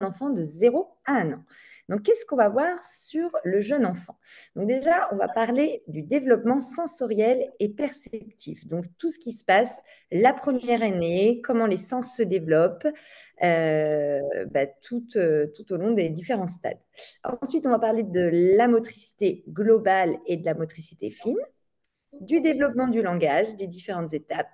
l'enfant de 0 à 1 an. Donc, qu'est-ce qu'on va voir sur le jeune enfant Donc, déjà, on va parler du développement sensoriel et perceptif. Donc, tout ce qui se passe la première année, comment les sens se développent euh, bah, euh, tout, au long des différents stades. ensuite, on va parler de la motricité globale et de la motricité fine, du développement du langage, des différentes étapes,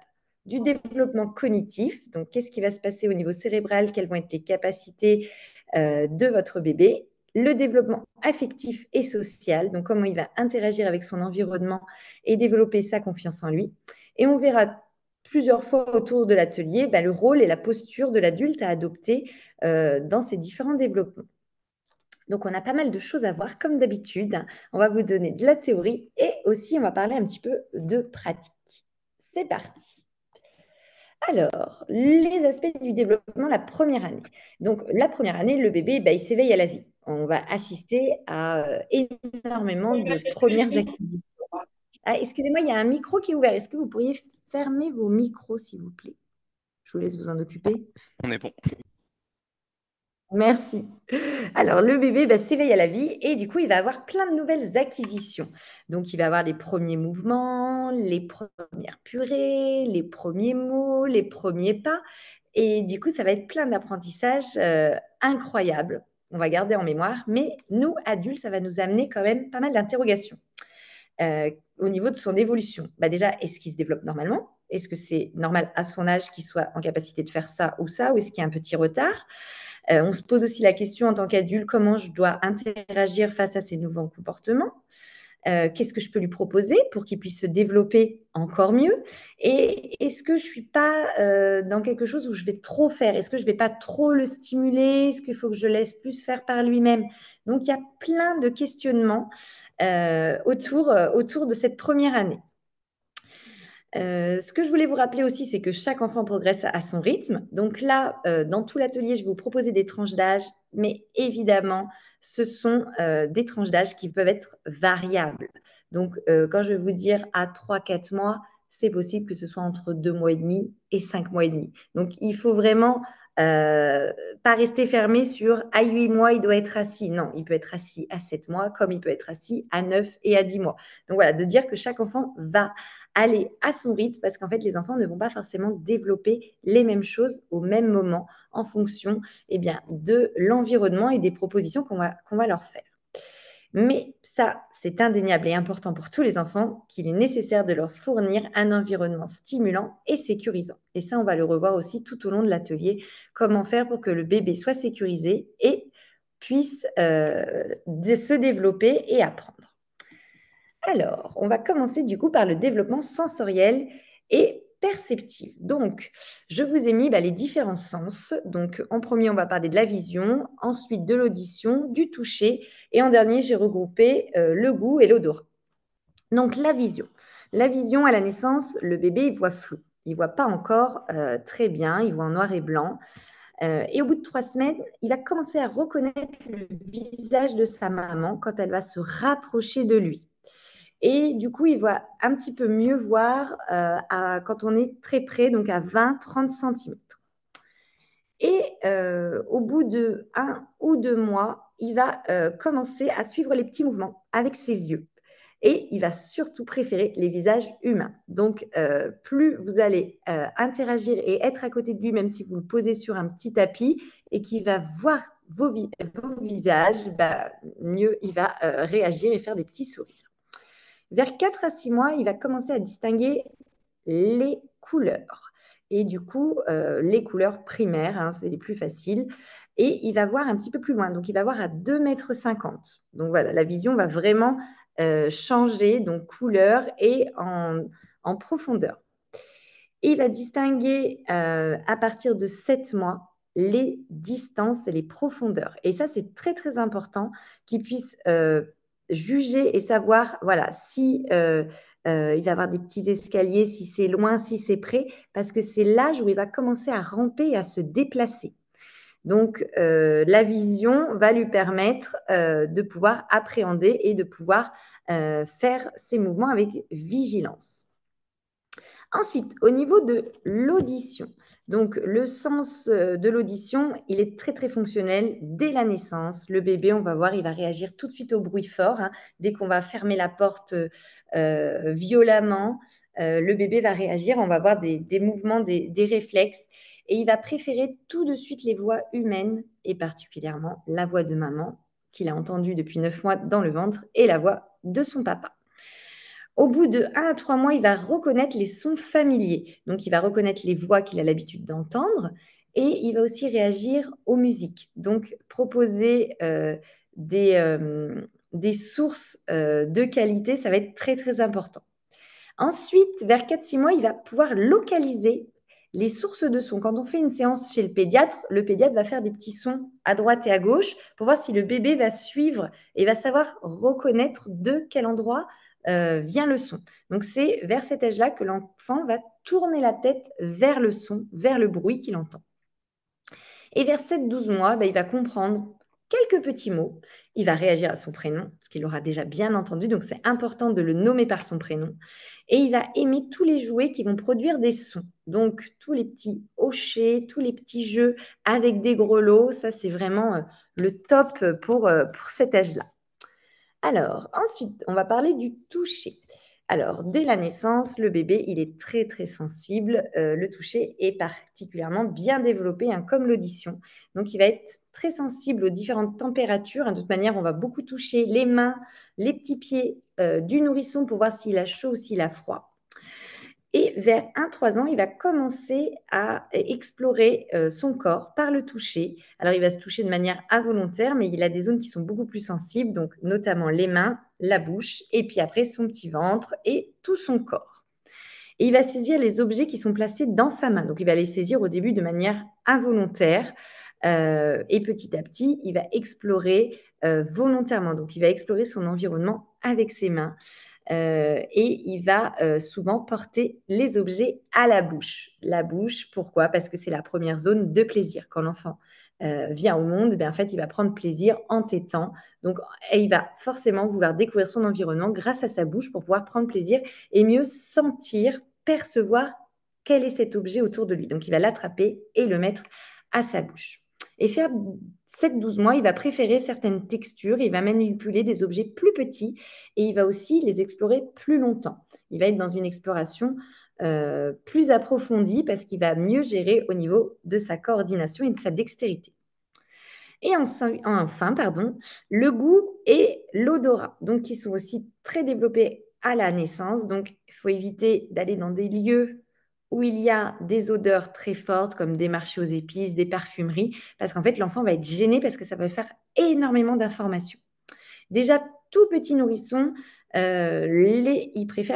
du développement cognitif. Donc, qu'est-ce qui va se passer au niveau cérébral Quelles vont être les capacités euh, de votre bébé le développement affectif et social, donc comment il va interagir avec son environnement et développer sa confiance en lui. Et on verra plusieurs fois autour de l'atelier bah, le rôle et la posture de l'adulte à adopter euh, dans ces différents développements. Donc on a pas mal de choses à voir comme d'habitude. On va vous donner de la théorie et aussi on va parler un petit peu de pratique. C'est parti. Alors, les aspects du développement la première année. Donc, la première année, le bébé, bah, il s'éveille à la vie. On va assister à euh, énormément de premières acquisitions. Ah, excusez-moi, il y a un micro qui est ouvert. Est-ce que vous pourriez fermer vos micros, s'il vous plaît Je vous laisse vous en occuper. On est bon. Merci. Alors, le bébé bah, s'éveille à la vie et du coup, il va avoir plein de nouvelles acquisitions. Donc, il va avoir les premiers mouvements, les premières purées, les premiers mots, les premiers pas. Et du coup, ça va être plein d'apprentissages euh, incroyables. On va garder en mémoire. Mais nous, adultes, ça va nous amener quand même pas mal d'interrogations euh, au niveau de son évolution. Bah, déjà, est-ce qu'il se développe normalement Est-ce que c'est normal à son âge qu'il soit en capacité de faire ça ou ça Ou est-ce qu'il y a un petit retard euh, on se pose aussi la question en tant qu'adulte, comment je dois interagir face à ces nouveaux comportements euh, Qu'est-ce que je peux lui proposer pour qu'il puisse se développer encore mieux Et est-ce que je ne suis pas euh, dans quelque chose où je vais trop faire Est-ce que je ne vais pas trop le stimuler Est-ce qu'il faut que je laisse plus faire par lui-même Donc, il y a plein de questionnements autour, autour de cette première année. Euh, ce que je voulais vous rappeler aussi, c'est que chaque enfant progresse à son rythme. Donc là, euh, dans tout l'atelier, je vais vous proposer des tranches d'âge, mais évidemment, ce sont euh, des tranches d'âge qui peuvent être variables. Donc quand je vais vous dire à 3-4 mois, c'est possible que ce soit entre 2 mois et demi et 5 mois et demi. Donc il faut vraiment pas rester fermé sur à 8 ah, mois, il doit être assis. Non, il peut être assis à 7 mois, comme il peut être assis à 9 et à 10 mois. Donc voilà, de dire que chaque enfant va aller à son rythme parce qu'en fait, les enfants ne vont pas forcément développer les mêmes choses au même moment en fonction eh bien, de l'environnement et des propositions qu'on va, qu'on va leur faire. Mais ça, c'est indéniable et important pour tous les enfants qu'il est nécessaire de leur fournir un environnement stimulant et sécurisant. Et ça, on va le revoir aussi tout au long de l'atelier, comment faire pour que le bébé soit sécurisé et puisse euh, se développer et apprendre. Alors, on va commencer du coup par le développement sensoriel et perceptif. Donc, je vous ai mis bah, les différents sens. Donc, en premier, on va parler de la vision, ensuite de l'audition, du toucher, et en dernier, j'ai regroupé euh, le goût et l'odorat. Donc, la vision. La vision, à la naissance, le bébé, il voit flou. Il voit pas encore euh, très bien, il voit en noir et blanc. Euh, et au bout de trois semaines, il a commencé à reconnaître le visage de sa maman quand elle va se rapprocher de lui. Et du coup, il va un petit peu mieux voir euh, quand on est très près, donc à 20-30 cm. Et euh, au bout de un ou deux mois, il va euh, commencer à suivre les petits mouvements avec ses yeux. Et il va surtout préférer les visages humains. Donc, plus vous allez interagir et être à côté de lui, même si vous le posez sur un petit tapis, et qu'il va voir vos, visages, bah, mieux il va réagir et faire des petits sourires. Vers 4 à 6 mois, il va commencer à distinguer les couleurs. Et du coup, euh, les couleurs primaires, hein, c'est les plus faciles. Et il va voir un petit peu plus loin. Donc, il va voir à 2,50 mètres. Donc, voilà, la vision va vraiment euh, changer, donc couleur et en, profondeur. Et il va distinguer euh, à partir de 7 mois les distances et les profondeurs. Et ça, c'est très, très important qu'il puisse juger et savoir, voilà, si euh, euh, il va avoir des petits escaliers, si c'est loin, si c'est près, parce que c'est l'âge où il va commencer à ramper et à se déplacer. Donc, euh, la vision va lui permettre de pouvoir appréhender et de pouvoir faire ses mouvements avec vigilance. Ensuite, au niveau de l'audition. Donc, le sens euh, de l'audition, il est très, très fonctionnel dès la naissance. Le bébé, on va voir, il va réagir tout de suite au bruit fort. Hein. Dès qu'on va fermer la porte euh, euh, violemment, le bébé va réagir. On va voir des, mouvements, des, des réflexes. Et il va préférer tout de suite les voix humaines et particulièrement la voix de maman qu'il a entendue depuis neuf mois dans le ventre et la voix de son papa. Au bout de 1 à 3 mois, il va reconnaître les sons familiers. Donc, il va reconnaître les voix qu'il a l'habitude d'entendre et il va aussi réagir aux musiques. Donc, proposer euh, euh, des, sources euh, de qualité, ça va être très, très important. Ensuite, vers 4-6 mois, il va pouvoir localiser les sources de sons. Quand on fait une séance chez le pédiatre, le pédiatre va faire des petits sons à droite et à gauche pour voir si le bébé va suivre et va savoir reconnaître de quel endroit euh, vient le son. Donc c'est vers cet âge-là que l'enfant va tourner la tête vers le son, vers le bruit qu'il entend. Et vers 7-12 mois, bah, il va comprendre quelques petits mots. Il va réagir à son prénom, ce qu'il aura déjà bien entendu, donc c'est important de le nommer par son prénom. Et il va aimer tous les jouets qui vont produire des sons. Donc tous les petits hochets, tous les petits jeux avec des grelots, ça c'est vraiment euh, le top pour, euh, pour cet âge-là. Alors, ensuite, on va parler du toucher. Alors, dès la naissance, le bébé, il est très très sensible. Euh, le toucher est particulièrement bien développé, hein, comme l'audition. Donc, il va être très sensible aux différentes températures. De toute manière, on va beaucoup toucher les mains, les petits pieds euh, du nourrisson pour voir s'il a chaud ou s'il a froid. Et vers 1-3 ans, il va commencer à explorer euh, son corps par le toucher. Alors, il va se toucher de manière involontaire, mais il a des zones qui sont beaucoup plus sensibles, donc notamment les mains, la bouche, et puis après son petit ventre et tout son corps et il va saisir les objets qui sont placés dans sa main. Donc il va les saisir au début de manière involontaire euh, et petit à petit, il va explorer euh, volontairement. Donc il va explorer son environnement avec ses mains. Euh, et il va euh, souvent porter les objets à la bouche. La bouche, pourquoi Parce que c'est la première zone de plaisir. Quand l'enfant euh, vient au monde, ben, en fait, il va prendre plaisir en tétant. Donc, il va forcément vouloir découvrir son environnement grâce à sa bouche pour pouvoir prendre plaisir et mieux sentir, percevoir quel est cet objet autour de lui. Donc, il va l'attraper et le mettre à sa bouche. Et faire 7-12 mois, il va préférer certaines textures, il va manipuler des objets plus petits et il va aussi les explorer plus longtemps. Il va être dans une exploration euh, plus approfondie parce qu'il va mieux gérer au niveau de sa coordination et de sa dextérité. Et enfin, pardon, le goût et l'odorat, donc qui sont aussi très développés à la naissance. Donc, il faut éviter d'aller dans des lieux où il y a des odeurs très fortes comme des marchés aux épices, des parfumeries, parce qu'en fait l'enfant va être gêné parce que ça va faire énormément d'informations. Déjà tout petit nourrisson, euh, il les,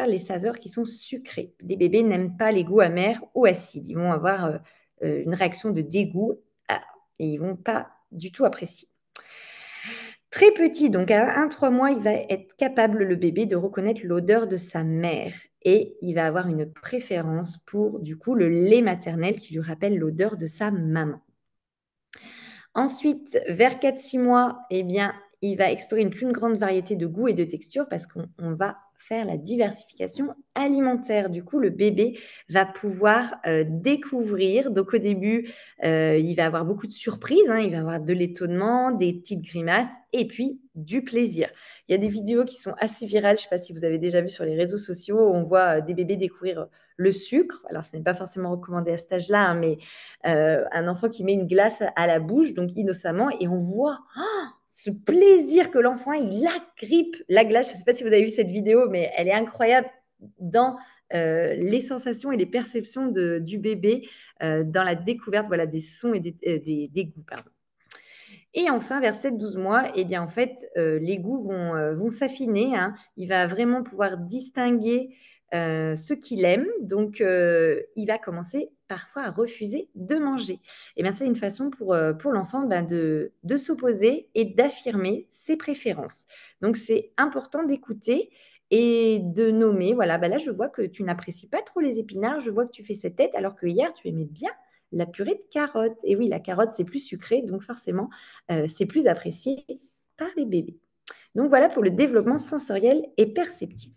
les saveurs qui sont sucrées. Les bébés n'aiment pas les goûts amers ou acides. Ils vont avoir euh, euh, une réaction de dégoût ah, et ils vont pas du tout apprécier. Très petit, donc à 1-3 mois, il va être capable, le bébé, de reconnaître l'odeur de sa mère et il va avoir une préférence pour du coup le lait maternel qui lui rappelle l'odeur de sa maman. Ensuite, vers 4-6 mois, eh bien, il va explorer une plus grande variété de goûts et de textures parce qu'on va faire la diversification alimentaire. Du coup, le bébé va pouvoir euh, découvrir. Donc au début, euh, il va avoir beaucoup de surprises, hein. il va avoir de l'étonnement, des petites grimaces, et puis du plaisir. Il y a des vidéos qui sont assez virales, je ne sais pas si vous avez déjà vu sur les réseaux sociaux, on voit euh, des bébés découvrir euh, le sucre. Alors, ce n'est pas forcément recommandé à cet âge-là, hein, mais euh, un enfant qui met une glace à la bouche, donc innocemment, et on voit ah, ce plaisir que l'enfant, il agrippe la glace. Je ne sais pas si vous avez vu cette vidéo, mais elle est incroyable dans les sensations et les perceptions du bébé dans la découverte voilà, des sons et des, goûts. Et enfin, vers 7-12 mois, eh bien, en fait, euh, les goûts vont, euh, vont s'affiner. Hein. Il va vraiment pouvoir distinguer euh, ce qu'il aime. Donc, il va commencer parfois à refuser de manger. Et eh bien, c'est une façon pour, pour l'enfant ben, de, de s'opposer et d'affirmer ses préférences. Donc, c'est important d'écouter et de nommer, voilà, ben là, je vois que tu n'apprécies pas trop les épinards, je vois que tu fais cette tête alors que hier, tu aimais bien la purée de carottes. Et oui, la carotte, c'est plus sucré, donc forcément, euh, c'est plus apprécié par les bébés. Donc voilà pour le développement sensoriel et perceptif.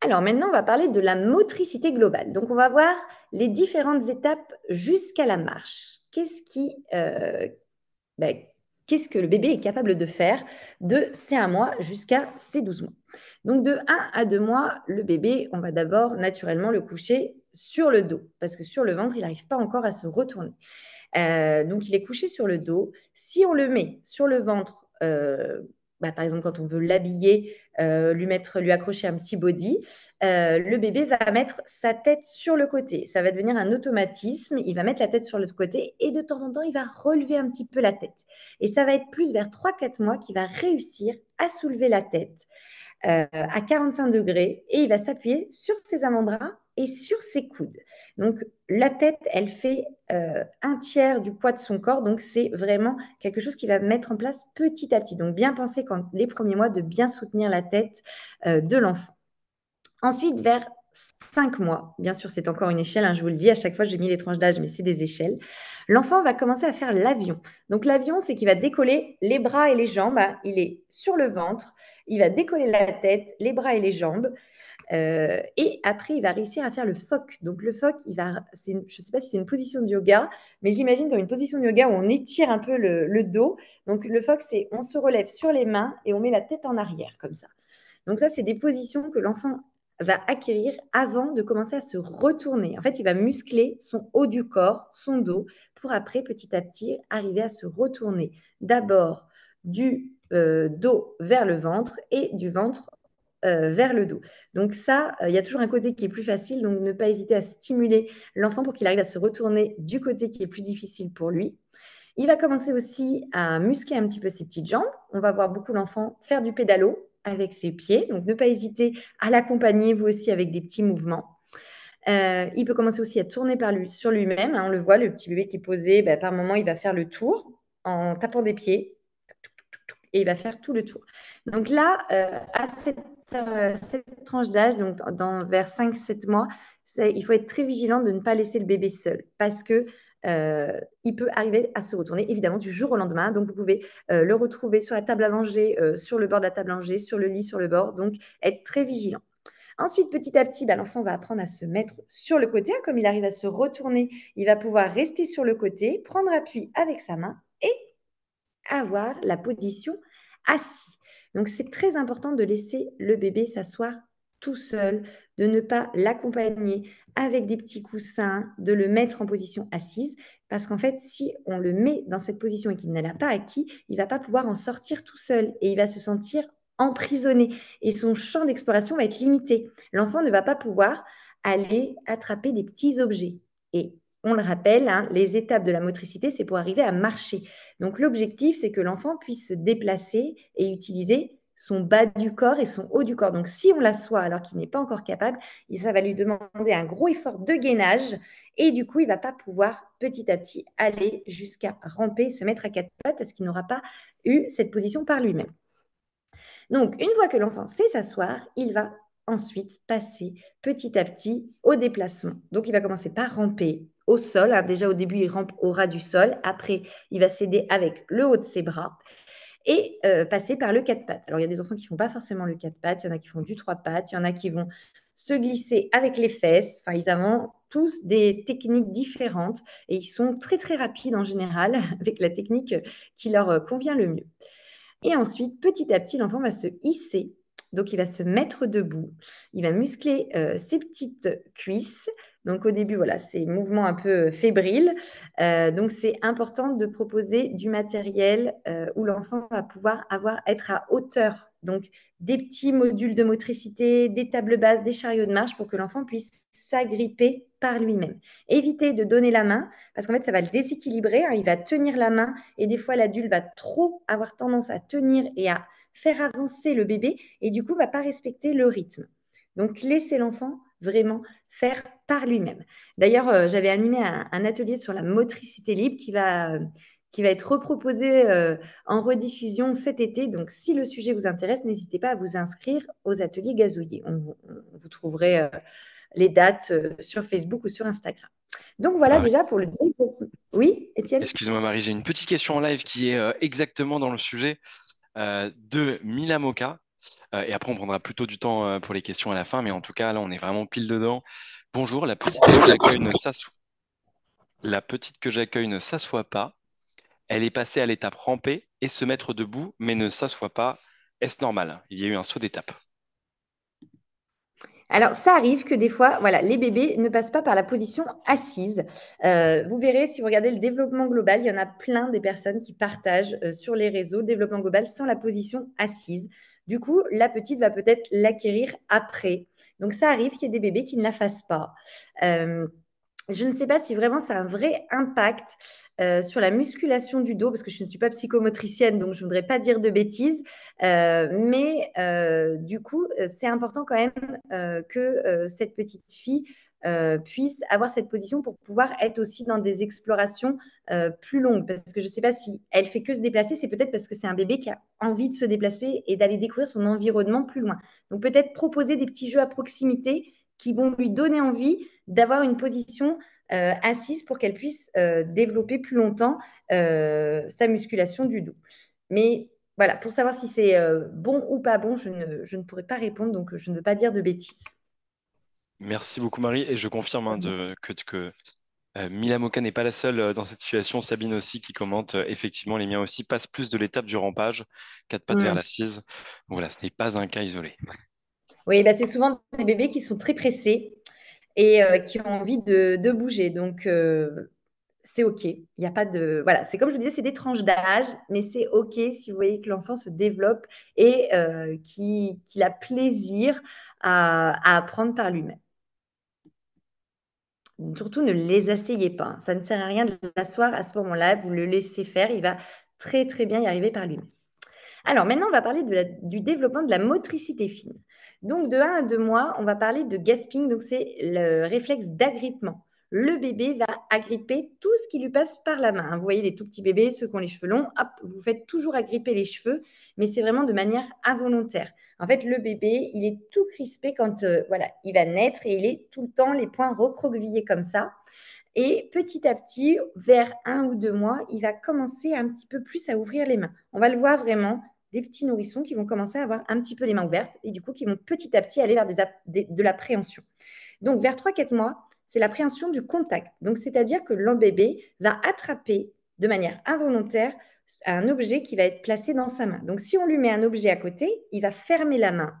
Alors maintenant, on va parler de la motricité globale. Donc on va voir les différentes étapes jusqu'à la marche. Qu'est-ce qui, euh, ben, qu'est-ce que le bébé est capable de faire de ses 1 mois jusqu'à ses 12 mois. Donc de 1 à 2 mois, le bébé, on va d'abord naturellement le coucher sur le dos, parce que sur le ventre, il n'arrive pas encore à se retourner. Euh, donc il est couché sur le dos. Si on le met sur le ventre, euh, bah, par exemple, quand on veut l'habiller, euh, lui, mettre, lui accrocher un petit body, euh, le bébé va mettre sa tête sur le côté. Ça va devenir un automatisme. Il va mettre la tête sur le côté et de temps en temps, il va relever un petit peu la tête. Et ça va être plus vers 3-4 mois qu'il va réussir à soulever la tête euh, à 45 degrés et il va s'appuyer sur ses avant-bras et sur ses coudes. Donc la tête, elle fait euh, un tiers du poids de son corps, donc c'est vraiment quelque chose qui va mettre en place petit à petit. Donc bien penser quand les premiers mois de bien soutenir la tête euh, de l'enfant. Ensuite, vers 5 mois, bien sûr c'est encore une échelle, hein, je vous le dis, à chaque fois j'ai mis les d'âge, mais c'est des échelles, l'enfant va commencer à faire l'avion. Donc l'avion, c'est qu'il va décoller les bras et les jambes, hein. il est sur le ventre, il va décoller la tête, les bras et les jambes, euh, et après, il va réussir à faire le foc. Donc le foc, il va, je ne sais pas si c'est une position de yoga, mais j'imagine comme une position de yoga où on étire un peu le, dos. Donc le foc, c'est on se relève sur les mains et on met la tête en arrière comme ça. Donc ça, c'est des positions que l'enfant va acquérir avant de commencer à se retourner. En fait, il va muscler son haut du corps, son dos, pour après, petit à petit, arriver à se retourner. D'abord du euh, dos vers le ventre et du ventre euh, vers le dos. Donc ça, euh, il y a toujours un côté qui est plus facile, donc ne pas hésiter à stimuler l'enfant pour qu'il arrive à se retourner du côté qui est plus difficile pour lui. Il va commencer aussi à musquer un petit peu ses petites jambes. On va voir beaucoup l'enfant faire du pédalo avec ses pieds, donc ne pas hésiter à l'accompagner vous aussi avec des petits mouvements. Euh, il peut commencer aussi à tourner par lui, sur lui-même. Hein, on le voit, le petit bébé qui est posé, bah, par moment, il va faire le tour en tapant des pieds et il va faire tout le tour. Donc là, à cette cette euh, tranche d'âge, donc vers 5-7 mois, il faut être très vigilant de ne pas laisser le bébé seul parce que euh, il peut arriver à se retourner évidemment du jour au lendemain. Donc vous pouvez euh, le retrouver sur la table allongée, sur le bord de la table à sur le lit, sur le bord. Donc être très vigilant. Ensuite, petit à petit, bah, l'enfant va apprendre à se mettre sur le côté. Hein. Comme il arrive à se retourner, il va pouvoir rester sur le côté, prendre appui avec sa main et avoir la position assis. Donc, c'est très important de laisser le bébé s'asseoir tout seul, de ne pas l'accompagner avec des petits coussins, de le mettre en position assise, parce qu'en fait, si on le met dans cette position et qu'il ne l'a pas acquis, il va pas pouvoir en sortir tout seul et il va se sentir emprisonné et son champ d'exploration va être limité. L'enfant ne va pas pouvoir aller attraper des petits objets. Et on le rappelle, hein, les étapes de la motricité, c'est pour arriver à marcher. Donc l'objectif, c'est que l'enfant puisse se déplacer et utiliser son bas du corps et son haut du corps. Donc si on l'assoit alors qu'il n'est pas encore capable, ça va lui demander un gros effort de gainage et du coup, il ne va pas pouvoir petit à petit aller jusqu'à ramper, se mettre à quatre pattes parce qu'il n'aura pas eu cette position par lui-même. Donc une fois que l'enfant sait s'asseoir, il va ensuite passer petit à petit au déplacement. Donc il va commencer par ramper, au sol. déjà au début, il rampe au ras du sol. Après, il va s'aider avec le haut de ses bras et euh, passer par le quatre pattes. Alors il y a des enfants qui font pas forcément le quatre pattes, il y en a qui font du trois pattes, il y en a qui vont se glisser avec les fesses. Enfin, ils ont tous des techniques différentes et ils sont très très rapides en général avec la technique qui leur euh, convient le mieux. Et ensuite, petit à petit, l'enfant va se hisser donc, il va se mettre debout. Il va muscler euh, ses petites cuisses. Donc, au début, voilà, c'est mouvement un peu euh, fébrile. Euh, donc, c'est important de proposer du matériel où l'enfant va pouvoir avoir, être à hauteur. Donc, des petits modules de motricité, des tables basses, des chariots de marche pour que l'enfant puisse s'agripper par lui-même. Évitez de donner la main parce qu'en fait, ça va le déséquilibrer. Hein. il va tenir la main et des fois, l'adulte va trop avoir tendance à tenir et à faire avancer le bébé et du coup va pas respecter le rythme. Donc laissez l'enfant vraiment faire par lui-même. D'ailleurs, euh, j'avais animé un, atelier sur la motricité libre qui va, euh, qui va être reproposé euh, en rediffusion cet été. Donc si le sujet vous intéresse, n'hésitez pas à vous inscrire aux ateliers gazouillés. On, vous trouverez les dates sur Facebook ou sur Instagram. Donc voilà déjà pour le début. Oui, Étienne Excuse-moi Marie, j'ai une petite question en live qui est exactement dans le sujet. Euh, de Mila Moka euh, et après, on prendra plutôt du temps euh, pour les questions à la fin, mais en tout cas, là, on est vraiment pile dedans. Bonjour, la petite que j'accueille ne s'assoit. La petite que j'accueille ne s'assoit pas. Elle est passée à l'étape ramper et se mettre debout, mais ne s'assoit pas. Est-ce normal Il y a eu un saut d'étape. Alors, ça arrive que des fois, voilà, les bébés ne passent pas par la position assise. Euh, vous verrez, si vous regardez le développement global, il y en a plein des personnes qui partagent euh, sur les réseaux développement global sans la position assise. Du coup, la petite va peut-être l'acquérir après. Donc, ça arrive qu'il y ait des bébés qui ne la fassent pas. Euh, je ne sais pas si vraiment ça a un vrai impact euh, sur la musculation du dos, parce que je ne suis pas psychomotricienne, donc je ne voudrais pas dire de bêtises. Euh, mais euh, du coup, c'est important quand même que cette petite fille puisse avoir cette position pour pouvoir être aussi dans des explorations plus longues. Parce que je ne sais pas si elle fait que se déplacer, c'est peut-être parce que c'est un bébé qui a envie de se déplacer et d'aller découvrir son environnement plus loin. Donc peut-être proposer des petits jeux à proximité qui vont lui donner envie d'avoir une position euh, assise pour qu'elle puisse euh, développer plus longtemps euh, sa musculation du dos. Mais voilà, pour savoir si c'est bon ou pas bon, je ne, pourrais pas répondre, donc je ne veux pas dire de bêtises. Merci beaucoup Marie, et je confirme hein, que, que Mila Moka n'est pas la seule dans cette situation. Sabine aussi qui commente effectivement les miens aussi passent plus de l'étape du rampage, quatre pattes vers l'assise. Voilà, ce n'est pas un cas isolé. Oui, bah, c'est souvent des bébés qui sont très pressés et euh, qui ont envie de, bouger. Donc, euh, c'est OK. Il a pas de. Voilà, c'est comme je vous disais, c'est des tranches d'âge, mais c'est OK si vous voyez que l'enfant se développe et euh, qu'il a plaisir à, apprendre par lui-même. Surtout, ne les asseyez pas. Ça ne sert à rien de l'asseoir à ce moment-là. Vous le laissez faire. Il va très, très bien y arriver par lui-même. Alors, maintenant, on va parler du développement de la motricité fine. Donc, de 1 à 2 mois, on va parler de gasping. Donc, c'est le réflexe d'agrippement. Le bébé va agripper tout ce qui lui passe par la main. Vous voyez les tout petits bébés, ceux qui ont les cheveux longs, vous faites toujours agripper les cheveux, mais c'est vraiment de manière involontaire. En fait, le bébé, il est tout crispé quand euh, voilà, il va naître et il est tout le temps les poings recroquevillés comme ça. Et petit à petit, vers un ou deux mois, il va commencer un petit peu plus à ouvrir les mains. On va le voir vraiment des petits nourrissons qui vont commencer à avoir un petit peu les mains ouvertes et du coup qui vont petit à petit aller vers des de l'appréhension. Donc vers 3-4 mois, c'est l'appréhension du contact. Donc c'est-à-dire que le bébé va attraper de manière involontaire un objet qui va être placé dans sa main. Donc si on lui met un objet à côté, il va fermer la main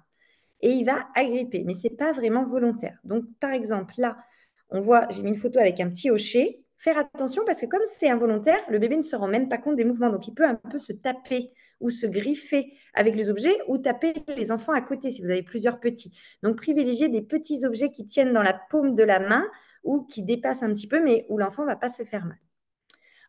et il va agripper, mais ce n'est pas vraiment volontaire. Donc par exemple là, on voit, j'ai mis une photo avec un petit hochet. Faire attention parce que comme c'est involontaire, le bébé ne se rend même pas compte des mouvements, donc il peut un peu se taper ou se griffer avec les objets ou taper les enfants à côté si vous avez plusieurs petits. Donc privilégiez des petits objets qui tiennent dans la paume de la main ou qui dépassent un petit peu, mais où l'enfant ne va pas se faire mal.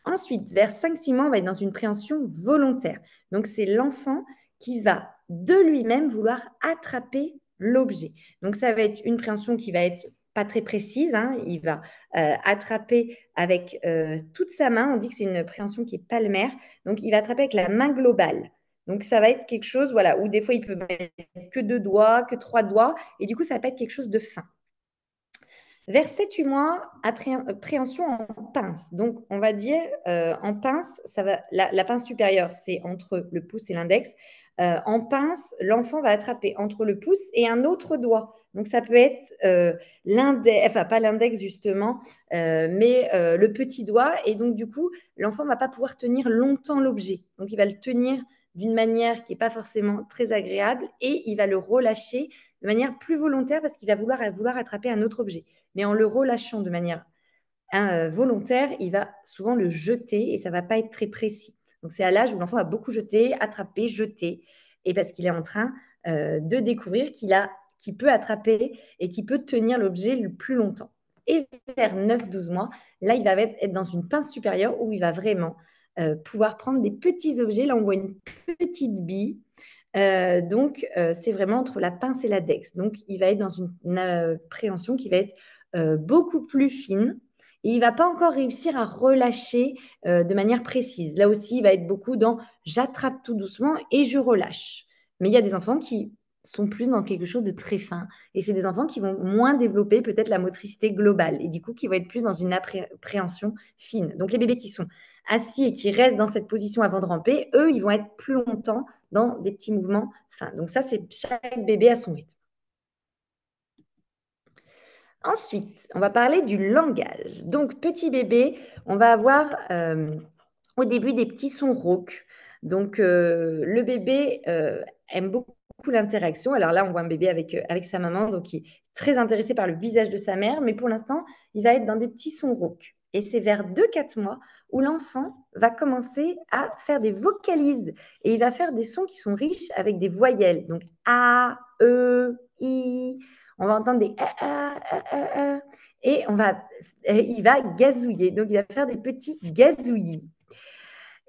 Ensuite, vers 5-6 mois, on va être dans une préhension volontaire. Donc c'est l'enfant qui va de lui-même vouloir attraper l'objet. Donc ça va être une préhension qui va être pas très précise. Hein. Il va euh, attraper avec euh, toute sa main. On dit que c'est une préhension qui est palmaire. Donc, il va attraper avec la main globale. Donc, ça va être quelque chose, voilà, où des fois, il peut mettre que deux doigts, que trois doigts. Et du coup, ça va pas être quelque chose de fin. Vers 7-8 mois, préhension en pince. Donc, on va dire euh, en pince, ça va, la pince supérieure, c'est entre le pouce et l'index. Euh, en pince, l'enfant va attraper entre le pouce et un autre doigt. Donc ça peut être euh, l'index, enfin pas l'index justement, euh, mais le petit doigt. Et donc du coup, l'enfant ne va pas pouvoir tenir longtemps l'objet. Donc il va le tenir d'une manière qui n'est pas forcément très agréable et il va le relâcher de manière plus volontaire parce qu'il va vouloir, vouloir attraper un autre objet. Mais en le relâchant de manière hein, volontaire, il va souvent le jeter et ça ne va pas être très précis. Donc c'est à l'âge où l'enfant va beaucoup jeter, attraper, jeter, et parce qu'il est en train euh, de découvrir qu'il a, peut attraper et qu'il peut tenir l'objet le plus longtemps. Et vers 9-12 mois, là, il va être dans une pince supérieure où il va vraiment euh, pouvoir prendre des petits objets. Là, on voit une petite bille. Euh, donc, c'est vraiment entre la pince et la dex. Donc, il va être dans une, préhension appréhension qui va être beaucoup plus fine et il va pas encore réussir à relâcher euh, de manière précise. Là aussi, il va être beaucoup dans j'attrape tout doucement et je relâche. Mais il y a des enfants qui sont plus dans quelque chose de très fin. Et c'est des enfants qui vont moins développer peut-être la motricité globale et du coup qui vont être plus dans une appréhension fine. Donc les bébés qui sont assis et qui restent dans cette position avant de ramper, eux, ils vont être plus longtemps dans des petits mouvements fins. Donc ça, c'est chaque bébé à son rythme. Ensuite, on va parler du langage. Donc, petit bébé, on va avoir euh, au début des petits sons rauques. Donc, euh, le bébé euh, aime beaucoup l'interaction. Alors là, on voit un bébé avec, avec sa maman, donc il est très intéressé par le visage de sa mère, mais pour l'instant, il va être dans des petits sons rauques. Et c'est vers 2-4 mois où l'enfant va commencer à faire des vocalises et il va faire des sons qui sont riches avec des voyelles. Donc A, E, I on va entendre des ah, et on va, il va gazouiller. Donc, il va faire des petits gazouillis.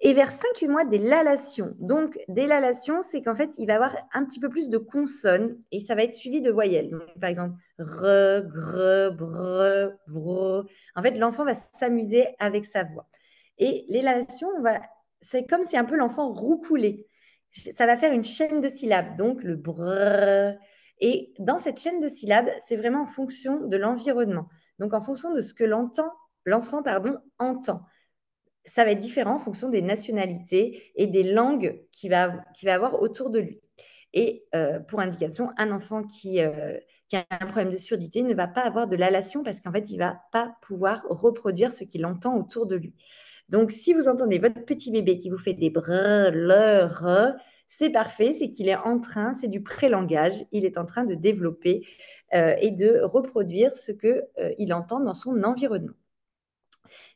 Et vers 5-8 mois, des lalations. Donc, des lalations, c'est qu'en fait, il va avoir un petit peu plus de consonnes et ça va être suivi de voyelles. Donc, par exemple, re, gre, bre, vro ». En fait, l'enfant va s'amuser avec sa voix. Et les lalations, on va... c'est comme si un peu l'enfant roucoulait. Ça va faire une chaîne de syllabes. Donc, le brrr, et dans cette chaîne de syllabes, c'est vraiment en fonction de l'environnement. Donc en fonction de ce que l'enfant entend. Ça va être différent en fonction des nationalités et des langues qu'il va, avoir autour de lui. Et euh, pour indication, un enfant euh, qui, a un problème de surdité ne va pas avoir de l'allation parce qu'en fait, il ne va pas pouvoir reproduire ce qu'il entend autour de lui. Donc, si vous entendez votre petit bébé qui vous fait des brrr, c'est parfait, c'est qu'il est en train, c'est du pré-langage, il est en train de développer euh, et de reproduire ce qu'il euh, il entend dans son environnement.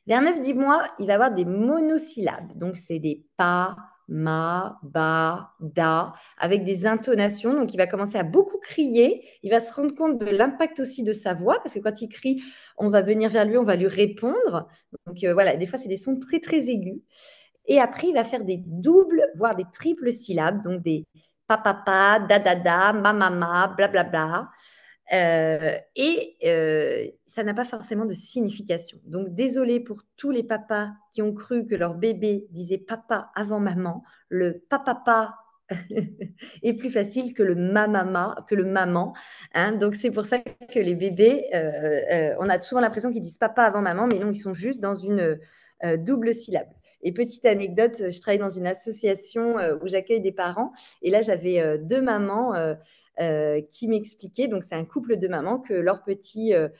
Vers 9, 10 mois, il va avoir des monosyllabes, donc c'est des pa »,« ma, ba, da, avec des intonations. Donc, il va commencer à beaucoup crier. Il va se rendre compte de l'impact aussi de sa voix, parce que quand il crie, on va venir vers lui, on va lui répondre. Donc, euh, voilà, des fois, c'est des sons très, très aigus. Et après, il va faire des doubles, voire des triples syllabes, donc des papapa, dadada, mamama, blablabla. Euh, et euh, ça n'a pas forcément de signification. Donc, désolé pour tous les papas qui ont cru que leur bébé disait papa avant maman. Le papapa est plus facile que le mamama, que le maman. Hein. Donc, c'est pour ça que les bébés, euh, euh, on a souvent l'impression qu'ils disent papa avant maman, mais non, ils sont juste dans une double syllabe. Et petite anecdote, je travaille dans une association euh, où j'accueille des parents. Et là, j'avais euh, deux mamans euh, qui m'expliquaient, donc c'est un couple de mamans, que leur petit de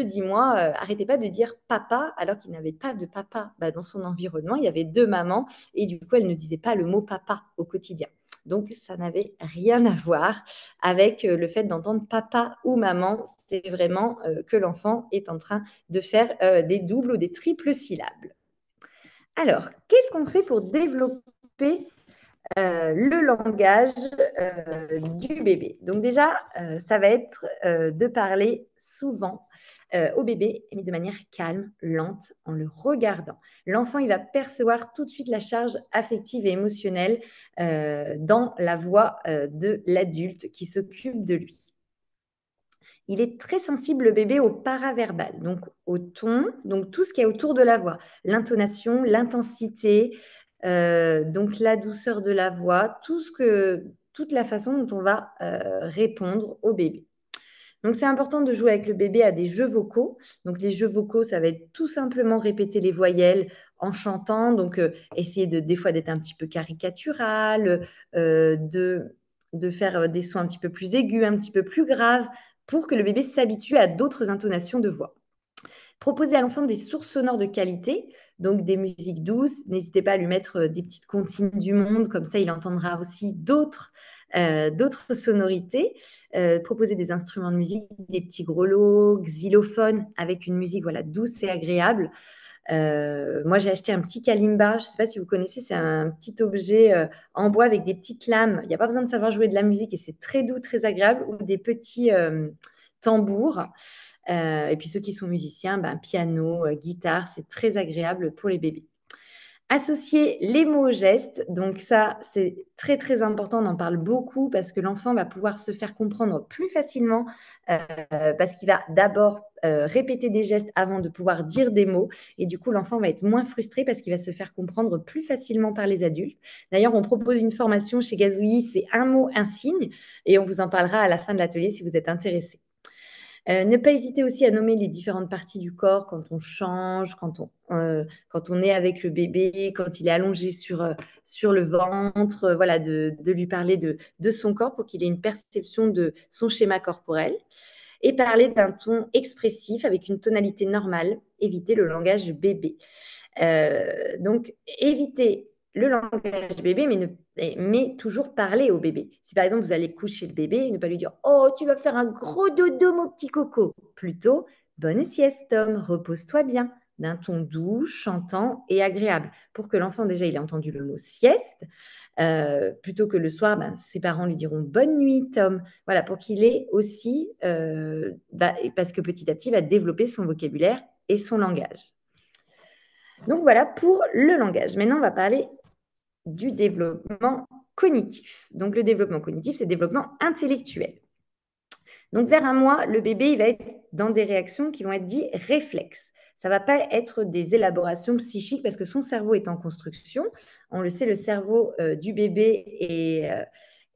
10 mois n'arrêtait pas de dire papa alors qu'il n'avait pas de papa bah, dans son environnement. Il y avait deux mamans et du coup, elle ne disait pas le mot papa au quotidien. Donc, ça n'avait rien à voir avec le fait d'entendre papa ou maman. C'est vraiment que l'enfant est en train de faire des doubles ou des triples syllabes. Alors, qu'est-ce qu'on fait pour développer euh, le langage euh, du bébé. Donc déjà, euh, ça va être de parler souvent au bébé, mais de manière calme, lente, en le regardant. L'enfant, il va percevoir tout de suite la charge affective et émotionnelle dans la voix de l'adulte qui s'occupe de lui il est très sensible, le bébé, au paraverbal, donc au ton, donc tout ce qui est autour de la voix, l'intonation, l'intensité, euh, donc la douceur de la voix, tout ce que, toute la façon dont on va euh, répondre au bébé. Donc c'est important de jouer avec le bébé à des jeux vocaux. Donc les jeux vocaux, ça va être tout simplement répéter les voyelles en chantant, donc euh, essayer de, des fois d'être un petit peu caricatural, de de faire des sons un petit peu plus aigus, un petit peu plus graves, pour que le bébé s'habitue à d'autres intonations de voix. Proposez à l'enfant des sources sonores de qualité, donc des musiques douces. N'hésitez pas à lui mettre euh, des petites comptines du monde, comme ça il entendra aussi d'autres euh, d'autres sonorités, Proposez euh, proposer des instruments de musique, des petits grelots, xylophones, avec une musique voilà douce et agréable. Euh, moi, j'ai acheté un petit kalimba. Je ne sais pas si vous connaissez, c'est un petit objet euh, en bois avec des petites lames. Il n'y a pas besoin de savoir jouer de la musique et c'est très doux, très agréable. Ou des petits euh, tambours. et puis ceux qui sont musiciens, ben, piano, guitare, c'est très agréable pour les bébés. Associer les mots aux gestes, donc ça c'est très très important, on en parle beaucoup parce que l'enfant va pouvoir se faire comprendre plus facilement euh, parce qu'il va d'abord euh, répéter des gestes avant de pouvoir dire des mots et du coup l'enfant va être moins frustré parce qu'il va se faire comprendre plus facilement par les adultes. D'ailleurs on propose une formation chez Gazouille, c'est un mot, un signe et on vous en parlera à la fin de l'atelier si vous êtes intéressé. Euh, ne pas hésiter aussi à nommer les différentes parties du corps quand on change, quand on, euh, quand on est avec le bébé, quand il est allongé sur, euh, sur le ventre, voilà, de, lui parler de, de son corps pour qu'il ait une perception de son schéma corporel. Et parler d'un ton expressif avec une tonalité normale, éviter le langage bébé. donc, éviter le langage bébé, mais, ne, mais toujours parler au bébé. Si par exemple vous allez coucher le bébé, ne pas lui dire Oh, tu vas faire un gros dodo, mon petit coco. Plutôt, bonne sieste, Tom, repose-toi bien, d'un ton doux, chantant et agréable, pour que l'enfant, déjà, il ait entendu le mot sieste, euh, plutôt que le soir, ben, ses parents lui diront bonne nuit, Tom. Voilà, pour qu'il ait aussi, euh, parce que petit à petit, il va développer son vocabulaire et son langage. Donc voilà pour le langage. Maintenant, on va parler du développement cognitif. Donc le développement cognitif, c'est le développement intellectuel. Donc vers un mois, le bébé, il va être dans des réactions qui vont être dites réflexes. Ça va pas être des élaborations psychiques parce que son cerveau est en construction. On le sait, le cerveau euh, du bébé est, euh,